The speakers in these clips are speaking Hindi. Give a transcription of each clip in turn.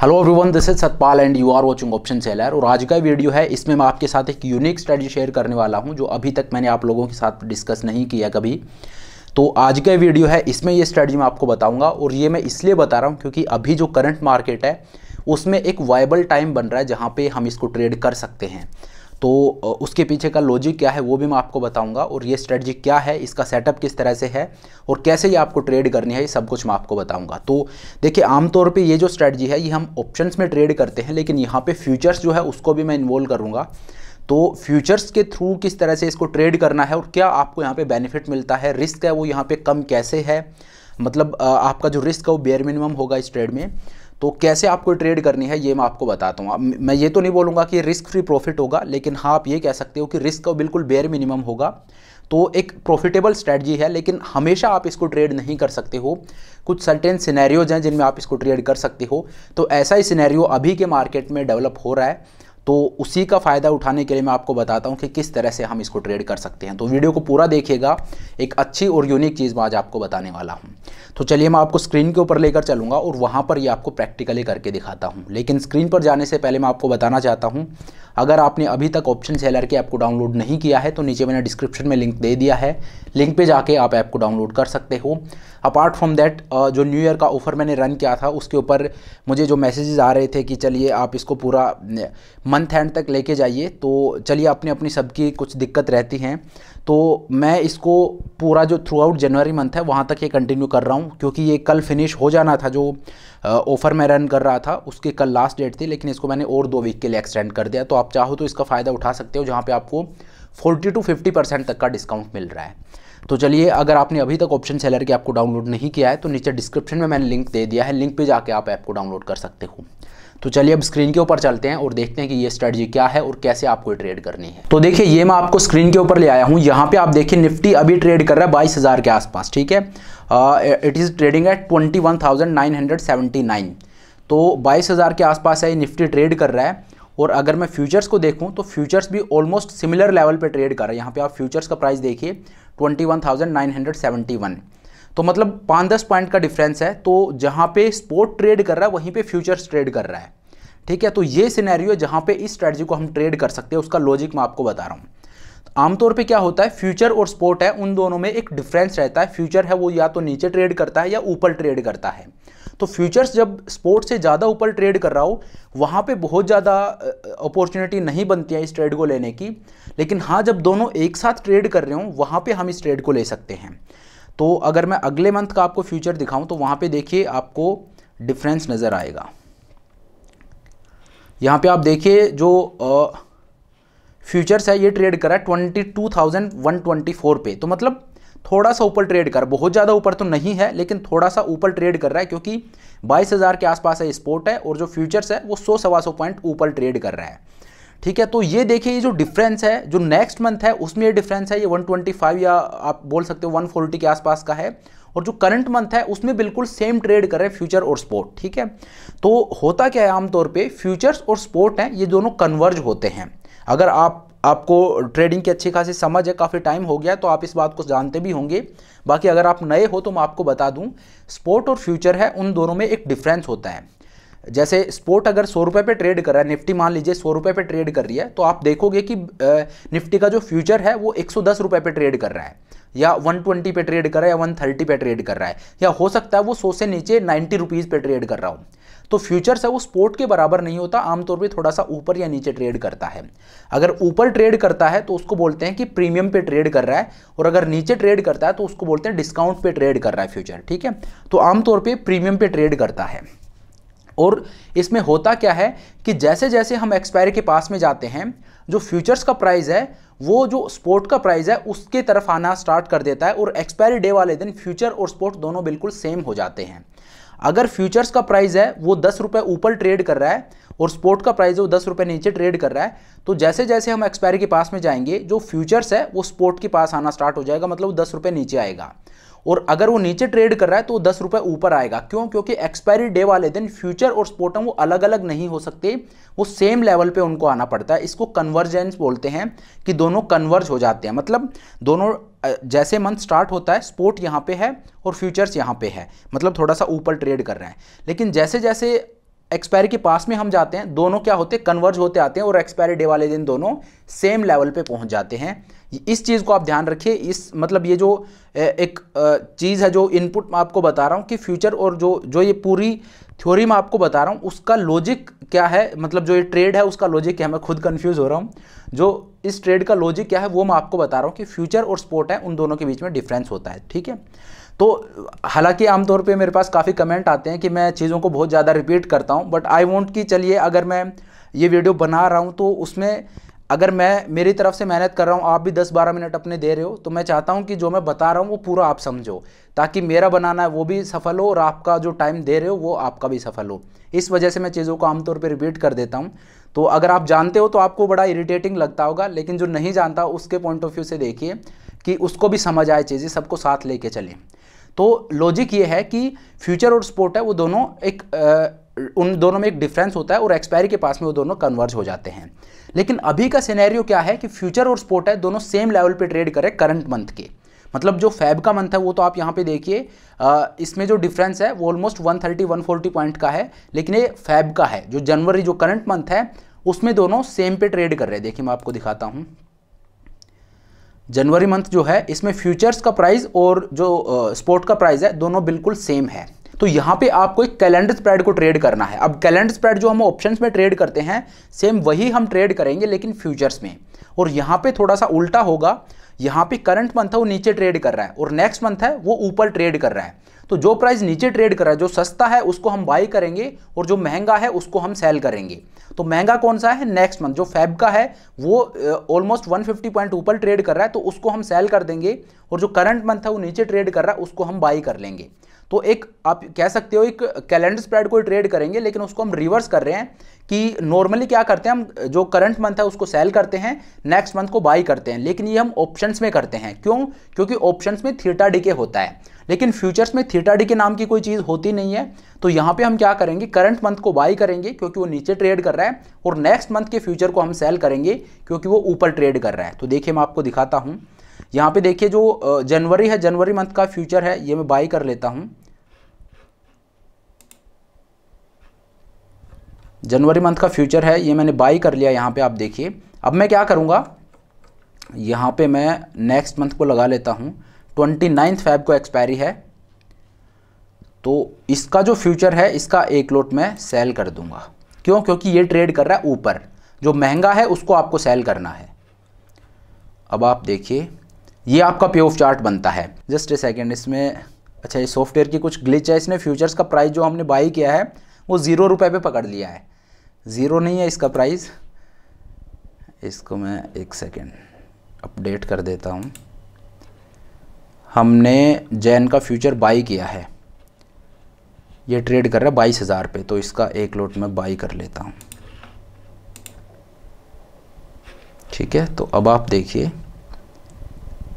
hello everyone this is Satpal and you are watching option seller और आज का वीडियो है इसमें मैं आपके साथ एक यूनिक स्ट्रेटी शेयर करने वाला हूं जो अभी तक मैंने आप लोगों के साथ डिस्कस नहीं किया कभी तो आज का वीडियो है इसमें ये स्ट्रेटी मैं आपको बताऊंगा और ये मैं इसलिए बता रहा हूं क्योंकि अभी जो करंट मार्केट है उसमें एक वाइबल टाइम बन रहा है जहाँ पर हम इसको ट्रेड कर सकते हैं तो उसके पीछे का लॉजिक क्या है वो भी मैं आपको बताऊंगा और ये स्ट्रेटजी क्या है इसका सेटअप किस तरह से है और कैसे ये आपको ट्रेड करनी है ये सब कुछ मैं आपको बताऊंगा तो देखिए आमतौर पे ये जो स्ट्रेटजी है ये हम ऑप्शंस में ट्रेड करते हैं लेकिन यहाँ पे फ्यूचर्स जो है उसको भी मैं इन्वॉल्व करूँगा तो फ्यूचर्स के थ्रू किस तरह से इसको ट्रेड करना है और क्या आपको यहाँ पर बेनिफिट मिलता है रिस्क है वो यहाँ पर कम कैसे है मतलब आपका जो रिस्क है वो बेयर मिनिमम होगा इस ट्रेड में तो कैसे आपको ट्रेड करनी है ये मैं आपको बताता हूँ मैं ये तो नहीं बोलूँगा कि रिस्क फ्री प्रॉफिट होगा लेकिन हाँ आप ये कह सकते हो कि रिस्क का बिल्कुल बेयर मिनिमम होगा तो एक प्रॉफिटेबल स्ट्रैटजी है लेकिन हमेशा आप इसको ट्रेड नहीं कर सकते हो कुछ सर्टेन सिनेरियोज हैं जिनमें आप इसको ट्रेड कर सकते हो तो ऐसा ही सिनेरियो अभी के मार्केट में डेवलप हो रहा है तो उसी का फ़ायदा उठाने के लिए मैं आपको बताता हूँ कि किस तरह से हम इसको ट्रेड कर सकते हैं तो वीडियो को पूरा देखिएगा एक अच्छी और यूनिक चीज़ मैं आज आपको बताने वाला हूँ तो चलिए मैं आपको स्क्रीन के ऊपर लेकर चलूँगा और वहाँ पर ये आपको प्रैक्टिकली करके दिखाता हूँ लेकिन स्क्रीन पर जाने से पहले मैं आपको बताना चाहता हूँ अगर आपने अभी तक ऑप्शन सेलर के ऐप को डाउनलोड नहीं किया है तो नीचे मैंने डिस्क्रिप्शन में लिंक दे दिया है लिंक पे जाके आप ऐप को डाउनलोड कर सकते हो अपार्ट फ्रॉम दैट जो न्यू ईयर का ऑफर मैंने रन किया था उसके ऊपर मुझे जो मैसेजेस आ रहे थे कि चलिए आप इसको पूरा मंथ एंड तक लेके जाइए तो चलिए अपने अपनी सबकी कुछ दिक्कत रहती हैं तो मैं इसको पूरा जो थ्रू आउट जनवरी मंथ है वहाँ तक ये कंटिन्यू कर रहा हूँ क्योंकि ये कल फिनिश हो जाना था जो ऑफर में रन कर रहा था उसके कल लास्ट डेट थी लेकिन इसको मैंने और दो वीक के लिए एक्सटेंड कर दिया तो आप चाहो तो इसका फ़ायदा उठा सकते हो जहाँ पर आपको फोर्टी टू फिफ्टी परसेंट तक का डिस्काउंट मिल रहा है तो चलिए अगर आपने अभी तक ऑप्शन सेलर की आपको डाउनलोड नहीं किया है तो नीचे डिस्क्रिप्शन में मैंने लिंक दे दिया है लिंक पे जाके आप ऐप को डाउनलोड कर सकते हो तो चलिए अब स्क्रीन के ऊपर चलते हैं और देखते हैं कि ये स्ट्रेटजी क्या है और कैसे आपको ट्रेड करनी है तो देखिए ये मैं आपको स्क्रीन के ऊपर ले आया हूँ यहाँ पे आप देखिए निफ्टी अभी ट्रेड कर रहा है बाईस के आसपास ठीक है it is trading at twenty one thousand nine hundred seventy nine तो बाईस हज़ार के आसपास है निफ्टी ट्रेड कर रहा है और अगर मैं फ्यूचर्स को देखूं तो फ्यूचर्स भी ऑलमोस्ट सिमिलर लेवल पे ट्रेड कर रहा है यहाँ पे आप फ्यूचर्स का प्राइस देखिए वन तो मतलब पाँच दस पॉइंट का डिफरेंस है तो जहाँ पे स्पोर्ट ट्रेड कर रहा है वहीं पे फ्यूचर्स ट्रेड कर रहा है ठीक है तो ये सिनेरियो जहाँ पे इस स्ट्रेटजी को हम ट्रेड कर सकते हैं उसका लॉजिक मैं आपको बता रहा हूँ आमतौर पे क्या होता है फ्यूचर और स्पोर्ट है उन दोनों में एक डिफरेंस रहता है फ्यूचर है वो या तो नीचे ट्रेड करता है या ऊपर ट्रेड करता है तो फ्यूचर्स जब स्पोर्ट से ज़्यादा ऊपर ट्रेड कर रहा हो वहाँ पे बहुत ज़्यादा अपॉर्चुनिटी नहीं बनती है इस ट्रेड को लेने की लेकिन हाँ जब दोनों एक साथ ट्रेड कर रहे हो वहाँ पर हम इस ट्रेड को ले सकते हैं तो अगर मैं अगले मंथ का आपको फ्यूचर दिखाऊं तो वहाँ पर देखिए आपको डिफरेंस नज़र आएगा यहाँ पर आप देखिए जो आ, फ्यूचर्स है ये ट्रेड करा twenty two thousand one twenty four पे तो मतलब थोड़ा सा ऊपर ट्रेड कर बहुत ज़्यादा ऊपर तो नहीं है लेकिन थोड़ा सा ऊपर ट्रेड कर रहा है क्योंकि बाईस हज़ार के आसपास है स्पोर्ट है और जो फ्यूचर्स है वो सौ सवा सौ पॉइंट ऊपर ट्रेड कर रहा है ठीक है तो ये देखिए ये जो डिफरेंस है जो नेक्स्ट मंथ है उसमें ये डिफरेंस है ये 125 या आप बोल सकते हो 140 के आसपास का है और जो करंट मंथ है उसमें बिल्कुल सेम ट्रेड कर रहे हैं फ्यूचर और स्पोर्ट ठीक है तो होता क्या है आमतौर पर फ्यूचर्स और स्पोर्ट हैं ये दोनों कन्वर्ज होते हैं अगर आप आपको ट्रेडिंग की अच्छी खासी समझ है काफ़ी टाइम हो गया तो आप इस बात को जानते भी होंगे बाकी अगर आप नए हो तो मैं आपको बता दूं स्पोर्ट और फ्यूचर है उन दोनों में एक डिफरेंस होता है जैसे स्पोर्ट अगर सौ रुपये पर ट्रेड कर रहा है निफ्टी मान लीजिए सौ रुपये पर ट्रेड कर रही है तो आप देखोगे कि निफ्टी का जो फ्यूचर है वो एक सौ दस रुपये पे ट्रेड कर रहा है या वन ट्वेंटी पे ट्रेड कर रहा है या वन थर्टी पे ट्रेड कर रहा है या हो सकता है वो सौ से नीचे नाइन्टी रुपीज़ पे ट्रेड कर रहा हूँ तो फ्यूचर्स है वो स्पोर्ट के बराबर नहीं होता आमतौर पर थोड़ा सा ऊपर या नीचे ट्रेड करता है अगर ऊपर ट्रेड करता है तो उसको बोलते हैं कि प्रीमियम पे ट्रेड कर रहा है और अगर नीचे ट्रेड करता है तो उसको बोलते हैं डिस्काउंट पे ट्रेड कर रहा है फ्यूचर ठीक है तो आमतौर पर प्रीमियम पे ट्रेड करता है और इसमें होता क्या है कि जैसे जैसे हम एक्सपायरी के पास में जाते हैं जो फ्यूचर्स का प्राइस है वो जो स्पोर्ट का प्राइस है उसके तरफ आना स्टार्ट कर देता है और एक्सपायरी डे वाले दिन फ्यूचर और स्पोर्ट दोनों बिल्कुल सेम हो जाते हैं अगर फ्यूचर्स का प्राइस है वो दस रुपये ऊपर ट्रेड कर रहा है और स्पोर्ट का प्राइस है वो दस रुपये नीचे ट्रेड कर रहा है तो जैसे जैसे हम एक्सपायरी के पास में जाएंगे जो फ्यूचर्स है वो स्पोर्ट के पास आना स्टार्ट हो जाएगा मतलब दस रुपये नीचे आएगा और अगर वो नीचे ट्रेड कर रहा है तो वो दस रुपये ऊपर आएगा क्यों क्योंकि एक्सपायरी डे वाले दिन फ्यूचर और स्पोर्ट वो अलग अलग नहीं हो सकते वो सेम लेवल पे उनको आना पड़ता है इसको कन्वर्जेंस बोलते हैं कि दोनों कन्वर्ज हो जाते हैं मतलब दोनों जैसे मंथ स्टार्ट होता है स्पोर्ट यहाँ पे है और फ्यूचर्स यहाँ पे है मतलब थोड़ा सा ऊपर ट्रेड कर रहे हैं लेकिन जैसे जैसे एक्सपायरी के पास में हम जाते हैं दोनों क्या होते हैं कन्वर्ज होते आते हैं और एक्सपायरी डे वाले दिन दोनों सेम लेवल पे पहुंच जाते हैं इस चीज़ को आप ध्यान रखिए इस मतलब ये जो एक चीज़ है जो इनपुट मैं आपको बता रहा हूँ कि फ्यूचर और जो जो ये पूरी थ्योरी मैं आपको बता रहा हूँ उसका लॉजिक क्या है मतलब जो ये ट्रेड है उसका लॉजिक क्या है मैं खुद कंफ्यूज हो रहा हूँ जो इस ट्रेड का लॉजिक क्या है वो मैं आपको बता रहा हूँ कि फ्यूचर और स्पोर्ट है उन दोनों के बीच में डिफरेंस होता है ठीक है तो हालांकि आमतौर पे मेरे पास काफ़ी कमेंट आते हैं कि मैं चीज़ों को बहुत ज़्यादा रिपीट करता हूँ बट आई वॉन्ट कि चलिए अगर मैं ये वीडियो बना रहा हूँ तो उसमें अगर मैं मेरी तरफ से मेहनत कर रहा हूँ आप भी 10-12 मिनट अपने दे रहे हो तो मैं चाहता हूँ कि जो मैं बता रहा हूँ वो पूरा आप समझो ताकि मेरा बनाना है वो भी सफल हो और आपका जो टाइम दे रहे हो वो आपका भी सफल हो इस वजह से मैं चीज़ों को आमतौर पर रिपीट कर देता हूँ तो अगर आप जानते हो तो आपको बड़ा इरीटेटिंग लगता होगा लेकिन जो नहीं जानता उसके पॉइंट ऑफ व्यू से देखिए कि उसको भी समझ आए चीज़ें सबको साथ लेके चलें तो लॉजिक ये है कि फ्यूचर और स्पोर्ट है वो दोनों एक उन दोनों में एक डिफरेंस होता है और एक्सपायरी के पास में वो दोनों कन्वर्ज हो जाते हैं लेकिन अभी का सिनेरियो क्या है कि फ्यूचर और स्पोर्ट है दोनों सेम लेवल पे ट्रेड करें करंट मंथ के मतलब जो फैब का मंथ है वो तो आप यहाँ पे देखिए इसमें जो डिफरेंस है वो ऑलमोस्ट 130 140 पॉइंट का है लेकिन ये फैब का है जो जनवरी जो करंट मंथ है उसमें दोनों सेम पे ट्रेड कर रहे हैं देखिए मैं आपको दिखाता हूँ जनवरी मंथ जो है इसमें फ्यूचर्स का प्राइस और जो स्पोर्ट का प्राइस है दोनों बिल्कुल सेम है तो यहाँ पे आपको एक कैलेंडर स्प्रेड को ट्रेड करना है अब कैलेंडर स्प्रेड जो हम ऑप्शन में ट्रेड करते हैं सेम वही हम ट्रेड करेंगे लेकिन फ्यूचर्स में और यहाँ पे थोड़ा सा उल्टा होगा यहां पे करंट मंथ है वो नीचे ट्रेड कर रहा है और नेक्स्ट मंथ है वो ऊपर ट्रेड कर रहा है तो जो प्राइस नीचे ट्रेड कर रहा है जो सस्ता है उसको हम बाई करेंगे और जो महंगा है उसको हम सेल करेंगे तो महंगा कौन सा है नेक्स्ट मंथ जो फैब का है वो ऑलमोस्ट uh, 150 पॉइंट ऊपर ट्रेड कर रहा है तो उसको हम सेल कर देंगे और जो करंट मंथ है वो नीचे ट्रेड कर रहा है उसको हम बाई कर लेंगे तो एक आप कह सकते हो एक कैलेंडर स्प्रेड को ट्रेड करेंगे लेकिन उसको हम रिवर्स कर रहे हैं कि नॉर्मली क्या करते हैं हम जो करंट मंथ है उसको सेल करते हैं नेक्स्ट मंथ को बाई करते हैं लेकिन ये हम ऑप्शंस में करते हैं क्यों क्योंकि ऑप्शंस में थीटा डीके होता है लेकिन फ्यूचर्स में थीटा डी के नाम की कोई चीज़ होती नहीं है तो यहाँ पे हम क्या करेंगे करंट मंथ को बाई करेंगे क्योंकि वो नीचे ट्रेड कर रहा है और नेक्स्ट मंथ के फ्यूचर को हम सेल करेंगे क्योंकि वो ऊपर ट्रेड कर रहा है तो देखिए मैं आपको दिखाता हूँ यहाँ पे देखिए जो जनवरी है जनवरी मंथ का फ्यूचर है ये मैं बाई कर लेता हूँ जनवरी मंथ का फ्यूचर है ये मैंने बाई कर लिया यहाँ पे आप देखिए अब मैं क्या करूँगा यहाँ पे मैं नेक्स्ट मंथ को लगा लेता हूँ ट्वेंटी नाइन्थ फैब को एक्सपायरी है तो इसका जो फ्यूचर है इसका एक लोट मैं सेल कर दूंगा क्यों क्योंकि ये ट्रेड कर रहा है ऊपर जो महंगा है उसको आपको सेल करना है अब आप देखिए ये आपका पे ऑफ चार्ट बनता है जस्ट ए सेकेंड इसमें अच्छा ये सॉफ्टवेयर की कुछ ग्लिच है इसने फ्यूचर्स का प्राइस जो हमने बाई किया है वो ज़ीरो रुपये पर पकड़ लिया है ज़ीरो नहीं है इसका प्राइस इसको मैं एक सेकेंड अपडेट कर देता हूँ हमने जैन का फ्यूचर बाई किया है ये ट्रेड कर रहा है बाईस हज़ार पे तो इसका एक लोट मैं बाई कर लेता हूँ ठीक है तो अब आप देखिए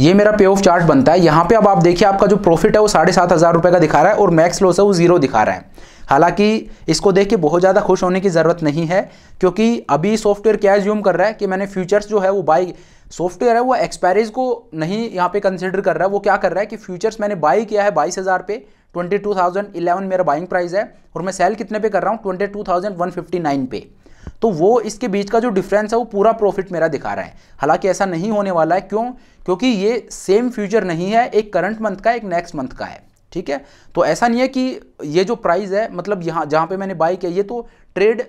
ये मेरा पे ऑफ चार्ट बनता है यहाँ पे अब आप देखिए आपका जो प्रॉफिट है वो साढ़े सात हज़ार रुपये का दिखा रहा है और मैक्स लॉस है वो जीरो दिखा रहा है हालांकि इसको देख के बहुत ज़्यादा खुश होने की ज़रूरत नहीं है क्योंकि अभी सॉफ्टवेयर क्या एज्यूम कर रहा है कि मैंने फ्यूचर्स जो है वो बाई सॉफ्टवेयर है वो एक्सपायरीज को नहीं यहाँ पे कंसिडर कर रहा है वो क्या कर रहा है कि फ्यूचर्स मैंने बाई किया है बाईस हज़ार पे ट्वेंटी टू थाउजेंड इलेवन मेरा बाइंग प्राइस है और मैं सेल कितने पे कर रहा हूँ twenty two thousand one fifty nine पे तो वो इसके बीच का जो डिफरेंस है वो पूरा प्रॉफिट मेरा दिखा रहा है हालांकि ऐसा नहीं होने वाला है क्यों क्योंकि ये सेम फ्यूचर नहीं है एक करंट मंथ का एक नेक्स्ट मंथ का है ठीक है तो ऐसा नहीं है कि ये जो प्राइस है मतलब यहाँ जहाँ पर मैंने बाई किया ये तो ट्रेड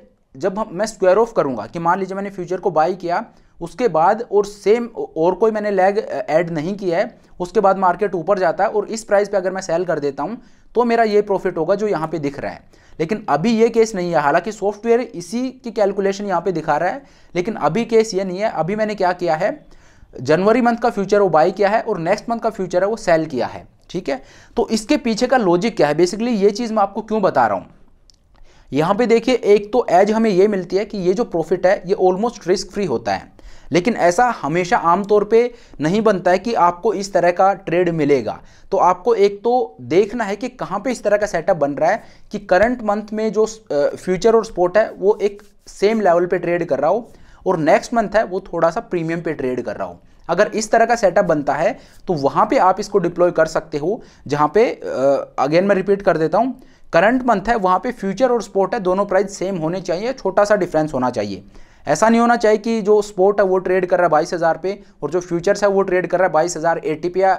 जब मैं स्क्वायर ऑफ करूँगा कि मान लीजिए मैंने फ्यूचर को बाई किया उसके बाद और सेम और कोई मैंने लैग ऐड नहीं किया है उसके बाद मार्केट ऊपर जाता है और इस प्राइस पे अगर मैं सेल कर देता हूँ तो मेरा ये प्रॉफिट होगा जो यहाँ पे दिख रहा है लेकिन अभी ये केस नहीं है हालांकि सॉफ्टवेयर इसी की कैलकुलेशन यहाँ पे दिखा रहा है लेकिन अभी केस ये नहीं है अभी मैंने क्या किया है जनवरी मंथ का फ्यूचर वो बाई किया है और नेक्स्ट मंथ का फ्यूचर है वो सेल किया है ठीक है तो इसके पीछे का लॉजिक क्या है बेसिकली ये चीज़ मैं आपको क्यों बता रहा हूँ यहाँ पे देखिए एक तो एज हमें ये मिलती है कि ये जो प्रॉफिट है ये ऑलमोस्ट रिस्क फ्री होता है लेकिन ऐसा हमेशा आमतौर पे नहीं बनता है कि आपको इस तरह का ट्रेड मिलेगा तो आपको एक तो देखना है कि कहाँ पे इस तरह का सेटअप बन रहा है कि करंट मंथ में जो फ्यूचर और स्पोर्ट है वो एक सेम लेवल पे ट्रेड कर रहा हो और नेक्स्ट मंथ है वो थोड़ा सा प्रीमियम पे ट्रेड कर रहा हो अगर इस तरह का सेटअप बनता है तो वहाँ पर आप इसको डिप्लॉय कर सकते हो जहाँ पे अगेन मैं रिपीट कर देता हूँ करंट मंथ है वहाँ पर फ्यूचर और स्पोर्ट है दोनों प्राइस सेम होने चाहिए छोटा सा डिफरेंस होना चाहिए ऐसा नहीं होना चाहिए कि जो स्पोर्ट है वो ट्रेड कर रहा है बाईस हज़ार पे और जो फ्यूचर्स है वो ट्रेड कर रहा है बाईस हज़ार एटी पे या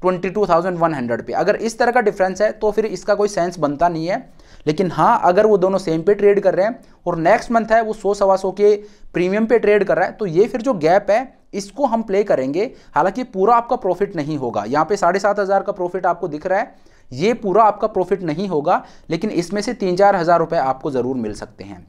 twenty two thousand one hundred पे अगर इस तरह का डिफरेंस है तो फिर इसका कोई सेंस बनता नहीं है लेकिन हाँ अगर वो दोनों सेम पे ट्रेड कर रहे हैं और नेक्स्ट मंथ है वो सौ सवा सौ के प्रीमियम पे ट्रेड कर रहा है तो ये फिर जो गैप है इसको हम प्ले करेंगे हालांकि पूरा आपका प्रॉफिट नहीं होगा यहाँ पे साढ़े सात हज़ार का प्रॉफिट आपको दिख रहा है ये पूरा आपका प्रॉफिट नहीं होगा लेकिन इसमें से तीन चार हज़ार रुपये आपको ज़रूर मिल सकते हैं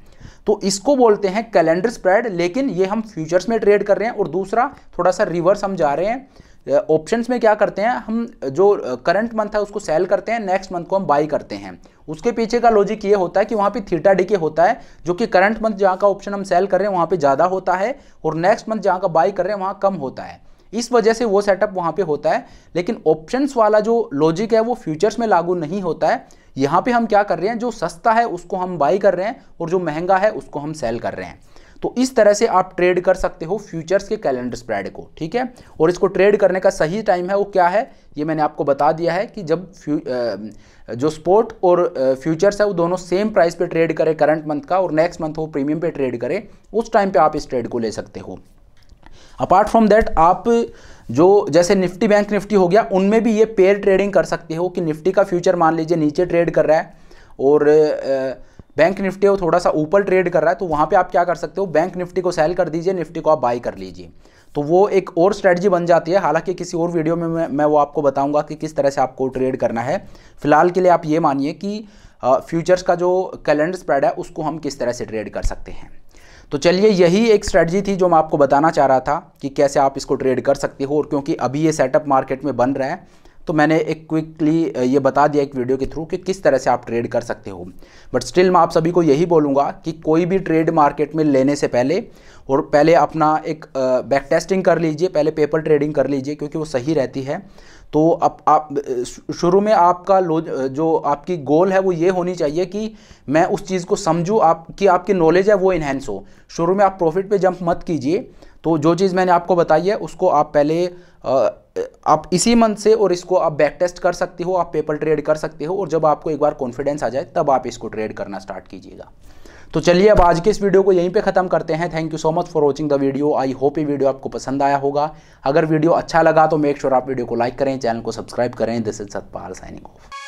तो इसको बोलते हैं कैलेंडर स्प्रेड लेकिन ये हम फ्यूचर्स में ट्रेड कर रहे हैं और दूसरा थोड़ा सा रिवर्स हम जा रहे हैं ऑप्शंस में क्या करते हैं हम जो करंट मंथ है उसको सेल करते हैं नेक्स्ट मंथ को हम बाई करते हैं उसके पीछे का लॉजिक ये होता है कि वहाँ पे थीटा डीके होता है जो कि करंट मंथ जहाँ का ऑप्शन हम सेल कर रहे हैं वहाँ पे ज़्यादा होता है और नेक्स्ट मंथ जहाँ का बाई कर रहे हैं वहाँ कम होता है इस वजह से वो सेटअप वहाँ पे होता है लेकिन ऑप्शन वाला जो लॉजिक है वो फ्यूचर्स में लागू नहीं होता है यहाँ पे हम क्या कर रहे हैं जो सस्ता है उसको हम बाई कर रहे हैं और जो महंगा है उसको हम सेल कर रहे हैं तो इस तरह से आप ट्रेड कर सकते हो फ्यूचर्स के कैलेंडर स्प्रेड को ठीक है और इसको ट्रेड करने का सही टाइम है वो क्या है ये मैंने आपको बता दिया है कि जब फ्यू जो स्पोर्ट और फ्यूचर्स है वो दोनों सेम प्राइस पे ट्रेड करें करंट मंथ का और नेक्स्ट मंथ वो प्रीमियम पे ट्रेड करें उस टाइम पे आप इस ट्रेड को ले सकते हो अपार्ट फ्रॉम दैट आप जो जैसे निफ्टी बैंक निफ्टी हो गया उनमें भी ये पेयर ट्रेडिंग कर सकते हो कि निफ्टी का फ्यूचर मान लीजिए नीचे ट्रेड कर रहा है और बैंक निफ्टी हो थोड़ा सा ऊपर ट्रेड कर रहा है तो वहाँ पे आप क्या कर सकते हो बैंक निफ्टी को सेल कर दीजिए निफ्टी को आप बाई कर लीजिए तो वो एक और स्ट्रेटजी बन जाती है हालांकि किसी और वीडियो में मैं, मैं वो आपको बताऊंगा कि किस तरह से आपको ट्रेड करना है फिलहाल के लिए आप ये मानिए कि फ्यूचर्स का जो कैलेंडर स्प्रेड है उसको हम किस तरह से ट्रेड कर सकते हैं तो चलिए यही एक स्ट्रेटजी थी जो मैं आपको बताना चाह रहा था कि कैसे आप इसको ट्रेड कर सकते हो और क्योंकि अभी ये सेटअप मार्केट में बन रहा है तो मैंने एक क्विकली ये बता दिया एक वीडियो के थ्रू कि किस तरह से आप ट्रेड कर सकते हो बट स्टिल मैं आप सभी को यही बोलूँगा कि कोई भी ट्रेड मार्केट में लेने से पहले और पहले अपना एक बैक टेस्टिंग कर लीजिए पहले पेपर ट्रेडिंग कर लीजिए क्योंकि वो सही रहती है तो अब आप शुरू में आपका जो आपकी गोल है वो ये होनी चाहिए कि मैं उस चीज़ को समझूँ आप कि आपकी नॉलेज है वो इन्हेंस हो शुरू में आप प्रॉफिट पे जंप मत कीजिए तो जो चीज़ मैंने आपको बताई है उसको आप पहले आप इसी मंथ से और इसको आप बैक टेस्ट कर सकते हो आप पेपर ट्रेड कर सकते हो और जब आपको एक बार कॉन्फिडेंस आ जाए तब आप इसको ट्रेड करना स्टार्ट कीजिएगा तो चलिए अब आज के इस वीडियो को यहीं पे ख़त्म करते हैं thank you so much for watching the video I hope ये वीडियो आपको पसंद आया होगा अगर वीडियो अच्छा लगा तो मेक श्योर sure आप वीडियो को लाइक करें चैनल को सब्सक्राइब करें this is Satpal signing of